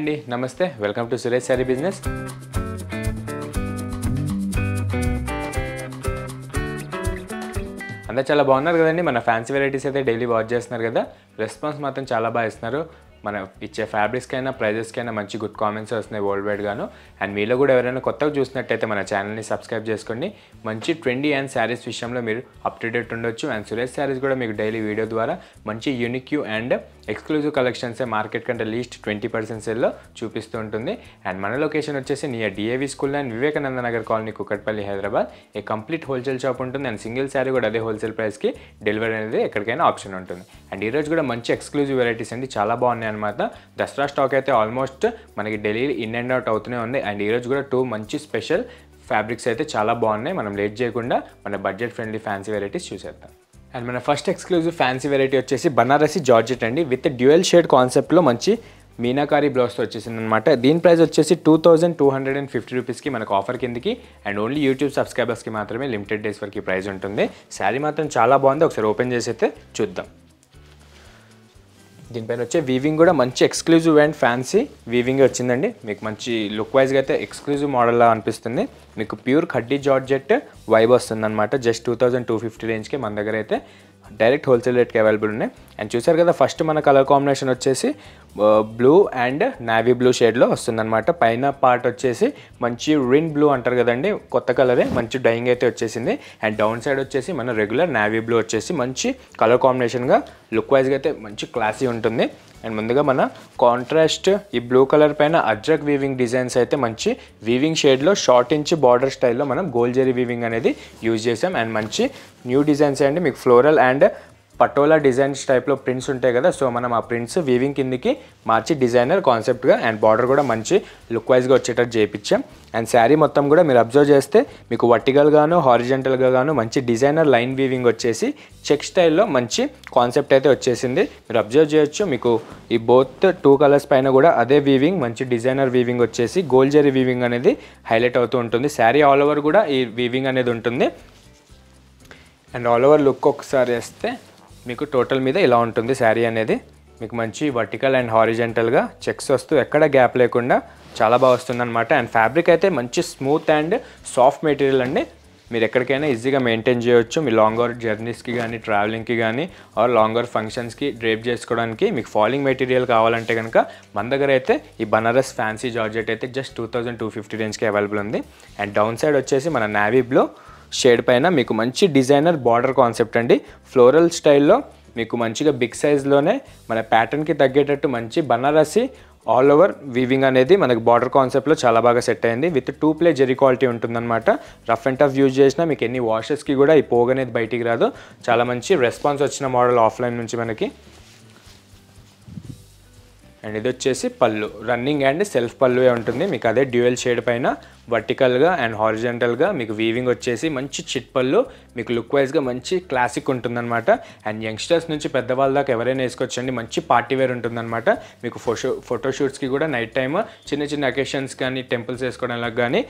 అండి నమస్తే welcome to Suresh sari business అంతా చాలా బాగున్నారు కదండి మన ఫ్యాన్సీ వెరైటీస్ అయితే డైలీ వాచ్ చేస్తున్నారు కదా రెస్పాన్స్ మాత్రం చాలా బాగా ఇస్తున్నారు మన ఇచ్చే ఫ్యాబ్రిక్స్కైనా ప్రైజెస్కైనా మంచి గుడ్ కామెంట్స్ వస్తున్నాయి వరల్డ్ వైడ్గాను అండ్ మీలో కూడా ఎవరైనా కొత్తగా చూసినట్టయితే మన ఛానల్ని సబ్స్క్రైబ్ చేసుకోండి మంచి ట్రెండీ అండ్ శారీస్ విషయంలో మీరు అప్డేటెడ్ ఉండొచ్చు అండ్ సురేష్ శారీస్ కూడా మీకు డైలీ వీడియో ద్వారా మంచి యూనిక్యూ అండ్ ఎక్స్క్లూజివ్ కలెక్షన్సే మార్కెట్ కంటే లీస్ట్ ట్వంటీ పర్సెంట్ సేల్లో చూపిస్తూ ఉంటుంది అండ్ మన లొకేషన్ వచ్చేసి near DAV school and Vivekananda Nagar colony Kukatpally Hyderabad a complete wholesale shop ఉంటుంది అండ్ సింగిల్ శారీ కూడా అదే హోల్సేల్ ప్రైస్కి డెలివరీ అనేది ఎక్కడికైనా ఆప్షన్ ఉంటుంది అండ్ ఈరోజు కూడా మంచి ఎక్స్క్లూజివ్ వెరైటీస్ అండి చాలా బాగున్నాయి అనమాట దసరా స్టాక్ అయితే ఆల్మోస్ట్ మనకి డైలీ ఇన్ అండ్ అవుట్ అవుతూనే ఉంది అండ్ ఈరోజు కూడా టూ మంచి స్పెషల్ ఫ్యాబ్రిక్స్ అయితే చాలా బాగున్నాయి మనం లేట్ చేయకుండా మన బడ్జెట్ ఫ్రెండ్లీ ఫ్యాన్సీ వెరైటీస్ చూసేద్దాం అండ్ మన ఫస్ట్ ఎక్స్క్లూజివ్ ఫ్యాన్సీ వెరైటీ వచ్చేసి బనారసి జార్జెట్ అండి విత్ డ్యూయల్ షేడ్ కాన్సెప్ట్లో మంచి మీనాకారి బ్లౌజ్తో వచ్చేసింది అనమాట దీని ప్రైస్ వచ్చేసి two thousand two hundred and fifty రూపీస్కి మనకు ఆఫర్ కిందకి అండ్ ఓన్లీ యూట్యూబ్ సబ్స్క్రైబర్స్కి మాత్రమే లిమిటెడ్ డేస్ వరకు ప్రైస్ ఉంటుంది శారీ మాత్రం చాలా బాగుంది ఒకసారి ఓపెన్ చేసి అయితే చూద్దాం దీనిపైన వచ్చే వీవింగ్ కూడా మంచి ఎక్స్క్లూజివ్ అండ్ ఫ్యాన్సీ వీవింగ్ వచ్చిందండి మీకు మంచి లుక్ వైజ్గా అయితే ఎక్స్క్లూజివ్ మోడల్లా అనిపిస్తుంది మీకు ప్యూర్ ఖడ్డీ జార్జెట్ వైబ్ వస్తుంది అనమాట just two thousand two fifty రేంజ్కి మన దగ్గర అయితే డైరెక్ట్ హోల్సేల్ రేట్కి అవైలబుల్ ఉన్నాయి అండ్ చూసారు కదా ఫస్ట్ మన కలర్ కాంబినేషన్ వచ్చేసి బ్లూ అండ్ నావీ బ్లూ షేడ్లో వస్తుందన్నమాట పైన పార్ట్ వచ్చేసి మంచి రిన్ బ్లూ అంటారు కదండి కొత్త కలరే మంచి డైయింగ్ అయితే వచ్చేసింది అండ్ డౌన్ సైడ్ వచ్చేసి మన రెగ్యులర్ నావీ బ్లూ వచ్చేసి మంచి కలర్ కాంబినేషన్గా లుక్ వైజ్గా అయితే మంచి క్లాసీ ఉంటుంది అండ్ ముందుగా మన కాంట్రాస్ట్ ఈ బ్లూ కలర్ పైన అజ్రక్ వీవింగ్ డిజైన్స్ అయితే మంచి వీవింగ్ షేడ్లో షార్ట్ ఇంచ్ బార్డర్ స్టైల్లో మనం గోల్జరీ వీవింగ్ అనేది యూజ్ చేసాం అండ్ మంచి న్యూ డిజైన్స్ అండి మీకు ఫ్లోరల్ అండ్ పటోలా డిజైన్స్ టైప్లో ప్రింట్స్ ఉంటాయి కదా సో మనం ఆ ప్రింట్స్ వీవింగ్ కిందికి మార్చి డిజైనర్ కాన్సెప్ట్గా అండ్ బార్డర్ కూడా మంచి లుక్ వైజ్గా వచ్చేటట్టు చేయించాం అండ్ శారీ మొత్తం కూడా మీరు అబ్జర్వ్ చేస్తే మీకు వర్టికల్గాను హారిజెంటల్గా గాను మంచి డిజైనర్ లైన్ వీవింగ్ వచ్చేసి చెక్ స్టైల్లో మంచి కాన్సెప్ట్ అయితే వచ్చేసింది మీరు అబ్జర్వ్ చేయొచ్చు మీకు ఈ బోత్ టూ కలర్స్ పైన కూడా అదే వీవింగ్ మంచి డిజైనర్ వీవింగ్ వచ్చేసి గోల్ జరీ వీవింగ్ అనేది హైలైట్ అవుతూ ఉంటుంది శారీ ఆల్ ఓవర్ కూడా ఈ వీవింగ్ అనేది ఉంటుంది అండ్ ఆల్ ఓవర్ లుక్ ఒకసారి వేస్తే మీకు టోటల్ మీద ఇలా ఉంటుంది శారీ అనేది మీకు మంచి వర్టికల్ అండ్ హారిజెంటల్గా చెక్స్ వస్తూ ఎక్కడ గ్యాప్ లేకుండా చాలా బాగా వస్తుంది అనమాట అండ్ ఫ్యాబ్రిక్ అయితే మంచి స్మూత్ అండ్ సాఫ్ట్ మెటీరియల్ అండి మీరు ఎక్కడికైనా ఈజీగా మెయింటైన్ చేయవచ్చు మీ లాంగర్ జర్నీస్కి కానీ ట్రావెలింగ్కి కానీ ఆర్ లాంగర్ ఫంక్షన్స్కి డ్రేప్ చేసుకోవడానికి మీకు ఫాలింగ్ మెటీరియల్ కావాలంటే కనుక మన దగ్గర అయితే ఈ బనారస్ ఫ్యాన్సీ జార్జెట్ అయితే just two thousand two fifty రేంజ్కి అవైలబుల్ ఉంది అండ్ డౌన్ సైడ్ వచ్చేసి మన నావీ బ్లూ షేడ్ పైన మీకు మంచి డిజైనర్ బార్డర్ కాన్సెప్ట్ అండి ఫ్లోరల్ స్టైల్లో మీకు మంచిగా బిగ్ సైజ్లోనే మన ప్యాటర్న్కి తగ్గేటట్టు మంచి బనారసి ఆల్ ఓవర్ వీవింగ్ అనేది మనకు బార్డర్ కాన్సెప్ట్లో చాలా బాగా సెట్ అయింది with two ply zari quality ఉంటుందన్నమాట రఫ్ అండ్ టఫ్ యూజ్ చేసినా మీకు ఎన్ని వాషెస్కి కూడా ఈ పోగనేది బయటికి రాదు చాలా మంచి రెస్పాన్స్ వచ్చిన మోడల్ ఆఫ్లైన్ నుంచి మనకి అండ్ ఇది వచ్చేసి పళ్ళు రన్నింగ్ అండ్ సెల్ఫ్ పళ్ళువే ఉంటుంది మీకు అదే డ్యూయల్ షేడ్ పైన వర్టికల్గా అండ్ హారిజెంటల్గా మీకు వీవింగ్ వచ్చేసి మంచి చిట్ పళ్ళు మీకు లుక్ వైజ్గా మంచి క్లాసిక్ ఉంటుందన్నమాట అండ్ యంగ్స్టర్స్ నుంచి పెద్దవాళ్ళ దాకా ఎవరైనా వేసుకోవచ్చండి మంచి పార్టీ వేర్ ఉంటుందన్నమాట మీకు ఫోటో ఫోటోషూట్స్కి కూడా నైట్ టైమ్ చిన్న చిన్న అకేషన్స్ కానీ టెంపుల్స్ వేసుకోవడానికి కానీ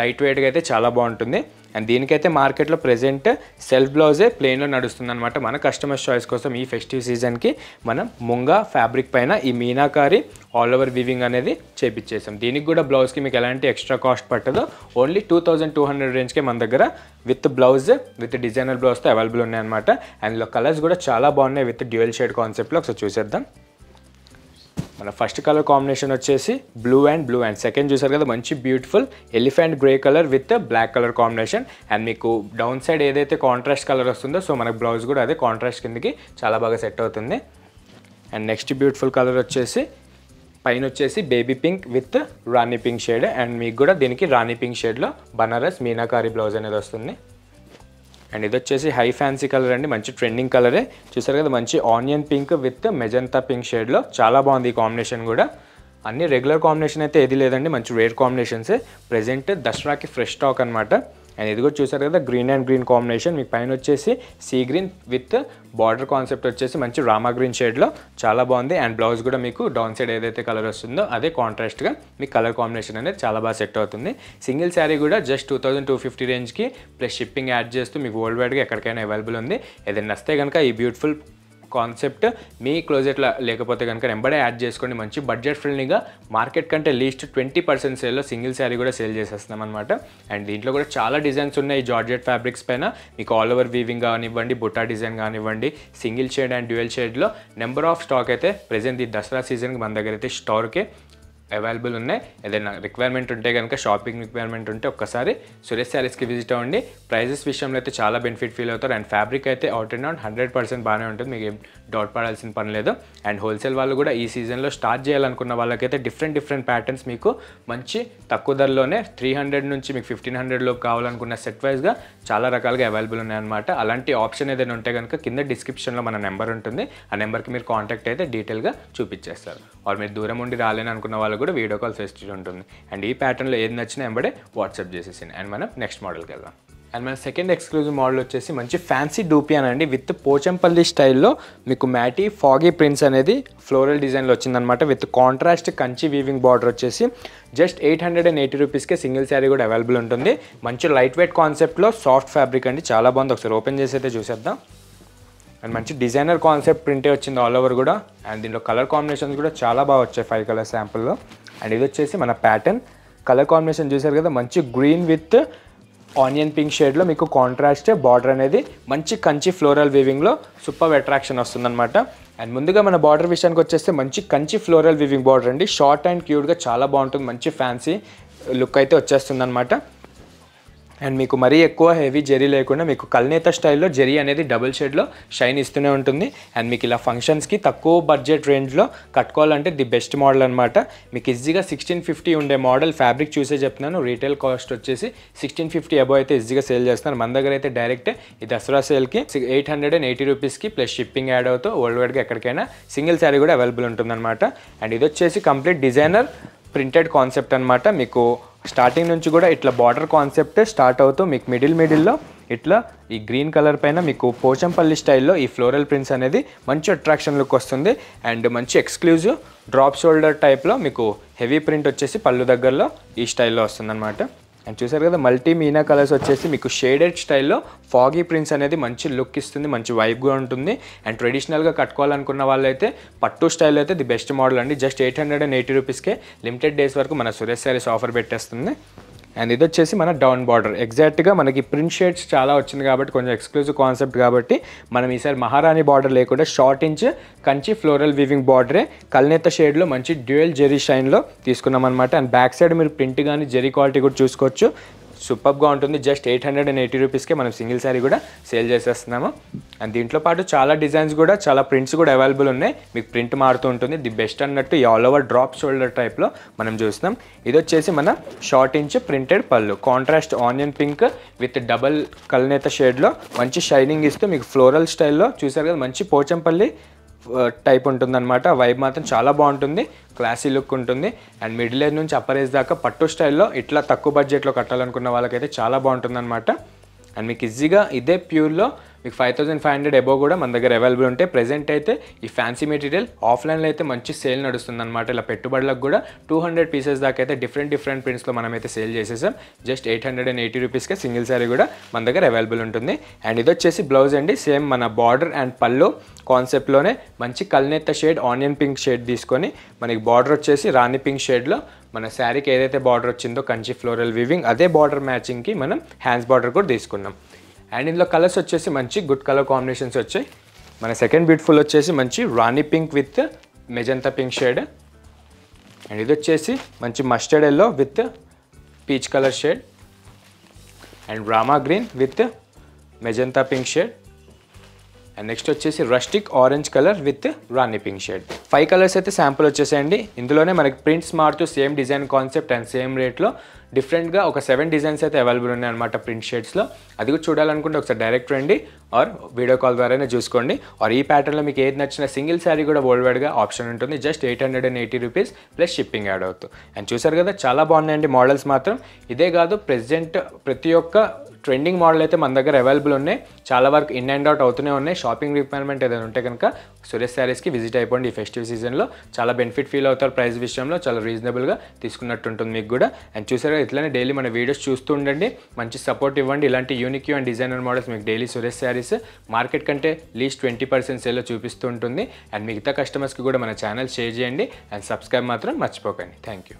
లైట్ వెయిట్గా అయితే చాలా బాగుంటుంది అండ్ దీనికైతే మార్కెట్లో ప్రజెంట్ సెల్ఫ్ బ్లౌజే ప్లెయిన్లో నడుస్తుంది అనమాట మన కస్టమర్స్ చాయిస్ కోసం ఈ ఫెస్టివ్ సీజన్కి మనం ముంగ ఫ్యాబ్రిక్ పైన ఈ మీనాకారి ఆల్ ఓవర్ వివింగ్ అనేది చేపించేసాం దీనికి కూడా బ్లౌజ్కి మీకు ఎలాంటి ఎక్స్ట్రా కాస్ట్ పట్టదు only two thousand two hundred రేంజ్కే మన దగ్గర విత్ బ్లౌజ్ విత్ డిజైనర్ బ్లౌజ్తో అవైలబుల్ ఉన్నాయన్నమాట అండ్ కలర్స్ కూడా చాలా బాగున్నాయి విత్ డ్యూయల్ షేడ్ కాన్సెప్ట్లో ఒకసారి చూసేద్దాం మన ఫస్ట్ కలర్ కాంబినేషన్ వచ్చేసి blue and blue and second చూసారు కదా మంచి beautiful elephant grey colour with black colour combination and మీకు డౌన్ సైడ్ ఏదైతే కాంట్రాస్ట్ కలర్ వస్తుందో సో మనకు బ్లౌజ్ కూడా అదే కాంట్రాస్ట్ కిందకి చాలా బాగా సెట్ అవుతుంది అండ్ నెక్స్ట్ బ్యూటిఫుల్ కలర్ వచ్చేసి పైన వచ్చేసి baby pink with rani pink shade and మీకు కూడా దీనికి రాణి పింక్ షేడ్లో బనారస్ మీనాకారి బ్లౌజ్ అనేది వస్తుంది అండ్ ఇది వచ్చేసి హై ఫ్యాన్సీ కలర్ అండి మంచి ట్రెండింగ్ కలరే చూసారు కదా మంచి onion pink with magenta pink షేడ్లో చాలా బాగుంది ఈ కాంబినేషన్ కూడా అన్ని రెగ్యులర్ కాంబినేషన్ అయితే ఏది లేదండి మంచి రేర్ కాంబినేషన్సే ప్రజెంట్ దసరాకి ఫ్రెష్ స్టాక్ అనమాట అండ్ ఇది కూడా చూసారు కదా గ్రీన్ అండ్ గ్రీన్ కాంబినేషన్ మీకు పైన వచ్చేసి sea green with border concept వచ్చేసి మంచి రామా గ్రీన్ షేడ్లో చాలా బాగుంది అండ్ బ్లౌజ్ కూడా మీకు డౌన్ సైడ్ ఏదైతే కలర్ వస్తుందో అదే కాంట్రాస్ట్గా మీకు కలర్ కాంబినేషన్ అనేది చాలా బాగా సెట్ అవుతుంది సింగిల్ శారీ కూడా just two thousand two fifty రేంజ్కి ప్లస్ షిప్పింగ్ యాడ్ చేస్తూ మీకు వరల్డ్ వైడ్గా ఎక్కడికైనా అవైలబుల్ ఉంది ఏదైనా నస్తే కనుక ఈ బ్యూటిఫుల్ కాన్సెప్ట్ మీ క్లోజెట్లో లేకపోతే కనుక వెంబడే యాడ్ చేసుకోండి మంచి బడ్జెట్ ఫ్రెండ్లీగా మార్కెట్ కంటే లీస్ట్ ట్వంటీ పర్సెంట్ సేల్లో సింగిల్ శారీ కూడా సేల్ చేసేస్తున్నాం అనమాట అండ్ దీంట్లో కూడా చాలా డిజైన్స్ ఉన్నాయి జార్జెట్ ఫ్యాబ్రిక్స్ పైన మీకు ఆల్ ఓవర్ వీవింగ్ కానివ్వండి బుట్టా డిజైన్ కానివ్వండి సింగిల్ షేడ్ అండ్ డ్యూయల్ షేడ్లో నెంబర్ ఆఫ్ స్టాక్ అయితే ప్రజెంట్ ఈ దసరా సీజన్కి మన దగ్గర అయితే స్టార్కే అవైలబుల్ ఉన్నాయి ఏదైనా రిక్వైర్మెంట్ ఉంటే కనుక షాపింగ్ రిక్వైర్మెంట్ ఉంటే ఒక్కసారి సురేష్ శారీస్కి విజిట్ అవ్వండి ప్రైజెస్ విషయంలో అయితే చాలా బెనిఫిట్ ఫీల్ అవుతారు అండ్ ఫ్యాబ్రిక్ అయితే out and out hundred percent బాగానే ఉంటుంది మీకు డౌట్ పడాల్సిన పని లేదు అండ్ హోల్సేల్ వాళ్ళు కూడా ఈ సీజన్లో స్టార్ట్ చేయాలనుకున్న వాళ్ళకైతే డిఫరెంట్ డిఫరెంట్ ప్యాటర్న్స్ మీకు మంచి తక్కువ ధరలోనే త్రీ హండ్రెడ్ నుంచి మీకు ఫిఫ్టీన్ హండ్రెడ్లో కావాలనుకున్న సెట్ వైజ్గా చాలా రకాలుగా అవైలబుల్ ఉన్నాయన్నమాట అలాంటి ఆప్షన్ ఏదైనా ఉంటే కనుక కింద డిస్క్రిప్షన్లో మన నెంబర్ ఉంటుంది ఆ నెంబర్కి మీరు కాంటాక్ట్ అయితే డీటెయిల్గా చూపించేస్తారు వారు మీరు దూరం ఉండి రాలేని అనుకున్న వాళ్ళు కూడా వీడియో కాల్ ఫెసిలిటీ ఉంటుంది అండ్ ఈ ప్యాటర్న్లో ఏది నచ్చినా వెంబడే వాట్సాప్ చేసేసింది అండ్ మనం నెక్స్ట్ మోడల్కి వెళ్దాం అండ్ మన సెకండ్ ఎక్స్క్లూజివ్ మోడల్ వచ్చేసి మంచి ఫ్యాన్సీ అని అండి విత్ పోచంపల్లి స్టైల్లో మీకు మ్యాటీ ఫాగీ ప్రింట్స్ అనేది ఫ్లోరల్ డిజైన్లో వచ్చిందనమాట with contrast Kanchi weaving border వచ్చేసి just eight hundred and eighty రూపీస్కే సింగిల్ శారీ కూడా అవైలబుల్ ఉంటుంది మంచి లైట్ వెయిట్ కాన్సెప్ట్లో సాఫ్ట్ ఫ్యాబ్రిక్ అండి చాలా బాగుంది ఒకసారి ఓపెన్ చేసి అయితే చూసేద్దాం అండ్ మంచి డిజైనర్ కాన్సెప్ట్ ప్రింటే వచ్చింది ఆల్ ఓవర్ కూడా అండ్ దీంట్లో కలర్ కాంబినేషన్స్ కూడా చాలా బాగా వచ్చాయి ఫైవ్ కలర్ శాంపుల్లో అండ్ ఇది వచ్చేసి మన ప్యాటర్న్ కలర్ కాంబినేషన్ చూసారు కదా మంచి గ్రీన్ విత్ ఆనియన్ పింక్ షేడ్లో మీకు కాంట్రాస్ట్ బార్డర్ అనేది మంచి కంచి ఫ్లోరల్ వీవింగ్లో సూపర్ అట్రాక్షన్ వస్తుందన్నమాట అండ్ ముందుగా మన బార్డర్ విషయానికి వచ్చేస్తే మంచి కంచి ఫ్లోరల్ వీవింగ్ బార్డర్ అండి షార్ట్ అండ్ క్యూట్గా చాలా బాగుంటుంది మంచి ఫ్యాన్సీ లుక్ అయితే వచ్చేస్తుంది అనమాట అండ్ మీకు మరీ ఎక్కువ హెవీ జెరీ లేకుండా మీకు కల్నేత స్టైల్లో జెరీ అనేది డబుల్ షేడ్లో షైన్ ఇస్తూనే ఉంటుంది అండ్ మీకు ఇలా ఫంక్షన్స్కి తక్కువ బడ్జెట్ రేంజ్లో కట్టుకోవాలంటే ది బెస్ట్ మోడల్ అనమాట మీకు ఈజీగా సిక్స్టీన్ ఫిఫ్టీ ఉండే మోడల్ ఫ్యాబ్రిక్ చూసే చెప్తున్నాను రీటైల్ కాస్ట్ వచ్చేసి సిక్స్టీన్ ఫిఫ్టీ అబో అయితే ఈజీగా సేల్ చేస్తున్నారు మన దగ్గర అయితే డైరెక్ట్ ఈ దసరా సేల్కి ఎయిట్ హండ్రెడ్ అండ్ ఎయిటీ రూపీస్కి ప్లస్ షిప్పింగ్ యాడ్ అవుతూ వరల్డ్ వైడ్గా ఎక్కడికైనా సింగిల్ శారీ కూడా అవైలబుల్ ఉంటుందన్నమాట అండ్ ఇది వచ్చేసి కంప్లీట్ డిజైనర్ ప్రింటెడ్ కాన్సెప్ట్ అనమాట మీకు స్టార్టింగ్ నుంచి కూడా ఇట్లా బార్డర్ కాన్సెప్టే స్టార్ట్ అవుతూ మీకు మిడిల్ మిడిల్లో ఇట్లా ఈ గ్రీన్ కలర్ పైన మీకు పోచంపల్లి స్టైల్లో ఈ ఫ్లోరల్ ప్రింట్స్ అనేది మంచి అట్రాక్షన్ లుక్ వస్తుంది అండ్ మంచి ఎక్స్క్లూజివ్ డ్రాప్ షోల్డర్ టైప్లో మీకు హెవీ ప్రింట్ వచ్చేసి పళ్ళు దగ్గరలో ఈ స్టైల్లో వస్తుందన్నమాట అండ్ చూసారు కదా మల్టీ మీనా కలర్స్ వచ్చేసి మీకు షేడెడ్ స్టైల్లో ఫాగీ ప్రింట్స్ అనేది మంచి లుక్ ఇస్తుంది మంచి వైబ్గా ఉంటుంది అండ్ ట్రెడిషనల్గా కట్టుకోవాలనుకున్న వాళ్ళైతే పట్టు స్టైల్ అయితే ది బెస్ట్ మోడల్ అండి just eight hundred and eighty రూపీస్కే లిమిటెడ్ డేస్ వరకు మన సురేష్ శారీస్ ఆఫర్ పెట్టేస్తుంది అండ్ ఇది వచ్చేసి మన డౌన్ బార్డర్ ఎగ్జాక్ట్గా మనకి ప్రింట్ షేడ్స్ చాలా వచ్చింది కాబట్టి కొంచెం ఎక్స్క్లూజివ్ కాన్సెప్ట్ కాబట్టి మనం ఈసారి మహారాణి బార్డర్ లేకుండా short inch Kanchi floral weaving బార్డరే కల్నేత షేడ్లో మంచి డ్యూయల్ జెరీ షైన్లో తీసుకున్నాం అనమాట అండ్ బ్యాక్ సైడ్ మీరు ప్రింట్ కానీ జెరీ క్వాలిటీ కూడా చూసుకోవచ్చు సూపర్గా ఉంటుంది just eight hundred and eighty రూపీస్కే మనం సింగిల్ శారీ కూడా సేల్ చేసేస్తున్నాము అండ్ దీంట్లో పాటు చాలా డిజైన్స్ కూడా చాలా ప్రింట్స్ కూడా అవైలబుల్ ఉన్నాయి మీకు ప్రింట్ మారుతూ ఉంటుంది ది బెస్ట్ అన్నట్టు ఈ ఆల్ ఓవర్ డ్రాప్ షోల్డర్ టైప్లో మనం చూస్తున్నాం ఇది వచ్చేసి మన షార్ట్ ఇంచ్ ప్రింటెడ్ పళ్ళు contrast onion pink with double కల్నేత షేడ్లో మంచి షైనింగ్ ఇస్తూ మీకు ఫ్లోరల్ స్టైల్లో చూసారు కదా మంచి పోచంపల్లి టైప్ ఉంటుందన్నమాట వైబ్ మాత్రం చాలా బాగుంటుంది క్లాసీ లుక్ ఉంటుంది అండ్ మిడిల్ ఏజ్ నుంచి అప్పర్ ఏజ్ దాకా పట్టు స్టైల్లో ఇట్లా తక్కువ బడ్జెట్లో కట్టాలనుకున్న వాళ్ళకైతే చాలా అనమాట అండ్ మీకు ఈజీగా ఇదే ప్యూర్లో మీకు five thousand five hundred above కూడా మన దగ్గర అవైలబుల్ ఉంటాయి ప్రజెంట్ అయితే ఈ ఫ్యాన్సీ మెటీరియల్ ఆఫ్లైన్లో అయితే మంచి సేల్ నడుస్తుంది అనమాట ఇలా పెట్టుబడులకు కూడా టూ హండ్రెడ్ పీసెస్ దాకా అయితే డిఫరెంట్ డిఫరెంట్ ప్రింట్స్లో మనమైతే సేల్ చేసేసాం just eight hundred and eighty రూపీస్కే సింగిల్ శారీ కూడా మన దగ్గర అవైలబుల్ ఉంటుంది అండ్ ఇది వచ్చేసి బ్లౌజ్ అండి సేమ్ మన బార్డర్ అండ్ పళ్ళు కాన్సెప్ట్లోనే మంచి కల్నెత్త షేడ్ ఆనియన్ పింక్ షేడ్ తీసుకొని మనకి బార్డర్ వచ్చేసి రాణి పింక్ షేడ్లో మన శారీకి ఏదైతే బార్డర్ వచ్చిందో కంచి ఫ్లోరల్ వివింగ్ అదే బార్డర్ మ్యాచింగ్కి మనం హ్యాండ్స్ బార్డర్ కూడా తీసుకున్నాం అండ్ ఇందులో కలర్స్ వచ్చేసి మంచి గుడ్ కలర్ కాంబినేషన్స్ వచ్చాయి మన సెకండ్ బ్యూటిఫుల్ వచ్చేసి మంచి rani pink with magenta pink shade and ఇది వచ్చేసి మంచి mustard yellow with peach colour shade and rama green with magenta pink shade and next వచ్చేసి rustic orange colour with rani pink shade five colours అయితే sample వచ్చేసేయండి ఇందులోనే మనకి ప్రింట్స్ మారుతూ same design concept and same రేట్లో డిఫరెంట్గా ఒక సెవెన్ డిజైన్స్ అయితే అవైలబుల్ ఉన్నాయి అనమాట ప్రింట్ షేడ్స్లో అది కూడా చూడాలనుకుంటే ఒకసారి డైరెక్ట్ రండి ఆర్ వీడియో కాల్ ద్వారానే చూసుకోండి ఆర్ ఈ ప్యాటర్న్లో మీకు ఏది నచ్చిన సింగిల్ శారీ కూడా వరల్డ్ వైడ్గా ఆప్షన్ ఉంటుంది just eight hundred and eighty rupees plus shipping add అవుతుంది అండ్ చూసారు కదా చాలా బాగున్నాయండి మోడల్స్ మాత్రం ఇదే కాదు ప్రెసెంట్ ప్రతి ఒక్క ట్రెండింగ్ మోడల్ అయితే మన దగ్గర అవైలబుల్ ఉన్నాయి చాలా వరకు ఇన్ అండ్ అవుట్ అవుతూనే ఉన్నాయి షాపింగ్ రిక్వైర్మెంట్ ఏదైనా ఉంటే కనుక సురేష్ శారీస్కి విజిట్ అయిపోండి ఈ ఫెస్టివ్ సీజన్లో చాలా బెనిఫిట్ ఫీల్ అవుతారు ప్రైస్ విషయంలో చాలా రీజనబుల్గా తీసుకున్నట్టు ఉంటుంది మీకు కూడా అండ్ చూసారా ఇట్లానే డైలీ మన వీడియోస్ చూస్తూ ఉండండి మంచి సపోర్ట్ ఇవ్వండి ఇలాంటి యూనిక్యూ అండ్ డిజైనర్ మోడల్స్ మీకు డైలీ సురేష్ శారీస్ మార్కెట్ కంటే లీస్ట్ ట్వంటీ పర్సెంట్ సేల్లో చూపిస్తూ ఉంటుంది అండ్ మిగతా కస్టమర్స్కి కూడా మన ఛానల్ షేర్ చేయండి అండ్ సబ్స్క్రైబ్ మాత్రం మర్చిపోకండి థ్యాంక్ యూ